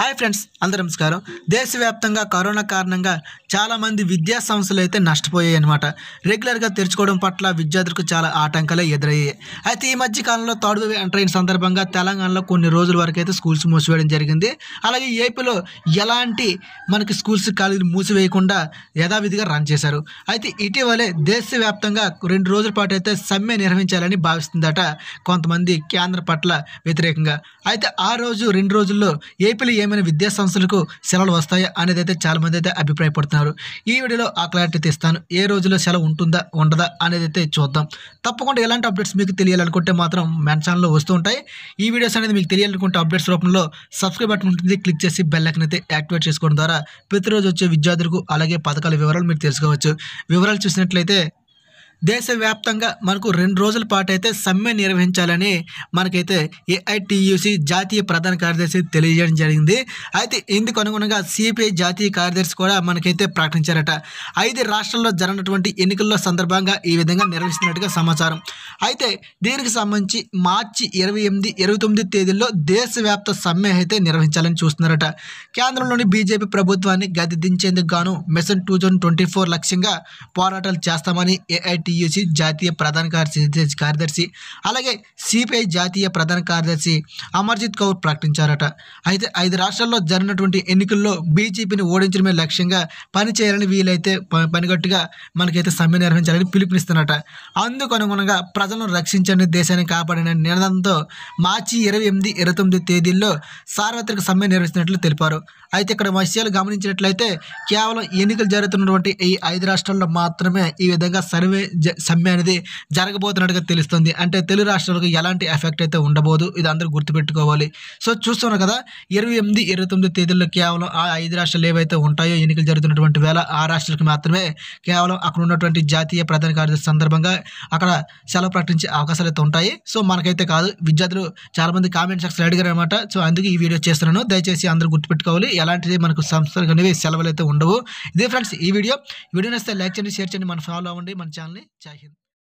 hi friends అందరూ నమస్కారం దేశవ్యాప్తంగా కరోనా కారణంగా చాలామంది విద్యా సంస్థలు అయితే నష్టపోయాయి అనమాట రెగ్యులర్గా తెరుచుకోవడం పట్ల విద్యార్థులకు చాలా ఆటంకాలే ఎదురయ్యాయి అయితే ఈ మధ్య కాలంలో థర్డ్ వేవ్ ఎంటర్ అయిన సందర్భంగా తెలంగాణలో కొన్ని రోజుల వరకు అయితే స్కూల్స్ మూసివేయడం జరిగింది అలాగే ఏపీలో ఎలాంటి మనకి స్కూల్స్ కాలేజీలు మూసివేయకుండా యథావిధిగా రన్ చేశారు అయితే ఇటీవలే దేశవ్యాప్తంగా రెండు రోజుల పాటు అయితే సమ్మె నిర్వహించాలని భావిస్తుందట కొంతమంది కేంద్ర పట్ల వ్యతిరేకంగా అయితే ఆ రోజు రెండు రోజుల్లో ఏపీలో ఏమైనా విద్యా సంస్థలకు సెలవులు వస్తాయా అనేది అయితే చాలామంది అయితే అభిప్రాయపడుతున్నారు ఈ వీడియోలో ఆ క్లారిటీ తెస్తాను ఏ రోజులో సెలవు ఉంటుందా ఉండదా అనేది అయితే చూద్దాం తప్పకుండా ఎలాంటి అప్డేట్స్ మీకు తెలియాలనుకుంటే మాత్రం మన ఛానల్లో వస్తూ ఉంటాయి ఈ వీడియోస్ అనేది మీకు తెలియాలనుకుంటే అప్డేట్స్ రూపంలో సబ్స్క్రైబ్ బటన్ ఉంటుంది క్లిక్ చేసి బెల్ అయితే యాక్టివేట్ చేసుకోవడం ద్వారా ప్రతిరోజు వచ్చే విద్యార్థులకు అలాగే పథకాల వివరాలు మీరు తెలుసుకోవచ్చు వివరాలు చూసినట్లయితే దేశవ్యాప్తంగా మనకు రెండు రోజుల పాటు అయితే సమ్మె నిర్వహించాలని మనకైతే ఏఐటియుసి జాతీయ ప్రధాన కార్యదర్శి తెలియజేయడం జరిగింది అయితే ఇందుకు అనుగుణంగా సిపిఐ జాతీయ కార్యదర్శి కూడా మనకైతే ప్రకటించారట ఐదు రాష్ట్రాల్లో జరిగినటువంటి ఎన్నికల్లో సందర్భంగా ఈ విధంగా నిర్వహిస్తున్నట్టుగా సమాచారం అయితే దీనికి సంబంధించి మార్చి ఇరవై ఎనిమిది ఇరవై తొమ్మిది తేదీల్లో దేశవ్యాప్త సమ్మె అయితే నిర్వహించాలని చూస్తున్నారట కేంద్రంలోని బీజేపీ ప్రభుత్వాన్ని గది దించేందుకు గాను మిషన్ టూ ట్వంటీ ఫోర్ లక్ష్యంగా పోరాటాలు చేస్తామని ఏఐటి టీయూసీ జాతీయ ప్రధాన కార్యదర్శి అలాగే సిపిఐ జాతీయ ప్రధాన కార్యదర్శి అమర్జిత్ కౌర్ ప్రకటించారట అయితే ఐదు రాష్ట్రాల్లో జరిగినటువంటి ఎన్నికల్లో బీజేపీని ఓడించడమే లక్ష్యంగా పనిచేయాలని వీలైతే పనిగట్టుగా మనకైతే సమ్మె నిర్వహించాలని పిలుపునిస్తున్నట అందుకు అనుగుణంగా ప్రజలను రక్షించండి దేశాన్ని కాపాడిన నినాదంతో మార్చి ఇరవై ఎనిమిది ఇరవై తొమ్మిది తేదీల్లో సార్వత్రిక సమ్మె నిర్వహిస్తున్నట్లు తెలిపారు అయితే ఇక్కడ విషయాలు గమనించినట్లయితే కేవలం ఎన్నికలు జరుగుతున్నటువంటి ఈ ఐదు రాష్ట్రాల్లో మాత్రమే ఈ విధంగా సర్వే సమ్మె అనేది జరగబోతున్నట్టుగా తెలుస్తుంది అంటే తెలుగు రాష్ట్రాలకు ఎలాంటి ఎఫెక్ట్ అయితే ఉండబోదు ఇది అందరూ గుర్తుపెట్టుకోవాలి సో చూస్తున్నారు కదా ఇరవై ఎనిమిది ఇరవై తొమ్మిది తేదీల్లో కేవలం ఆ ఐదు రాష్ట్రాలు ఏవైతే ఉంటాయో ఎన్నికలు జరుగుతున్నటువంటి వేళ ఆ రాష్ట్రాలకు మాత్రమే కేవలం అక్కడ ఉన్నటువంటి జాతీయ ప్రధాన కార్యదర్శి సందర్భంగా అక్కడ సెలవు ప్రకటించే అవకాశాలు అయితే ఉంటాయి సో మనకైతే కాదు విద్యార్థులు చాలామంది కామెంట్ సెక్షన్ అడిగారు అనమాట సో అందుకే ఈ వీడియో చేస్తున్నాను దయచేసి అందరూ గుర్తుపెట్టుకోవాలి ఎలాంటిది మనకు సంస్థలు అనేవి సెలవులు అయితే ఉండవు ఇదే ఫ్రెండ్స్ ఈ వీడియో వీడియో నచ్చితే లైక్ చేయండి షేర్ చేయండి మన ఫాలో అవ్వండి మన ఛానల్ని চাই হিন্দ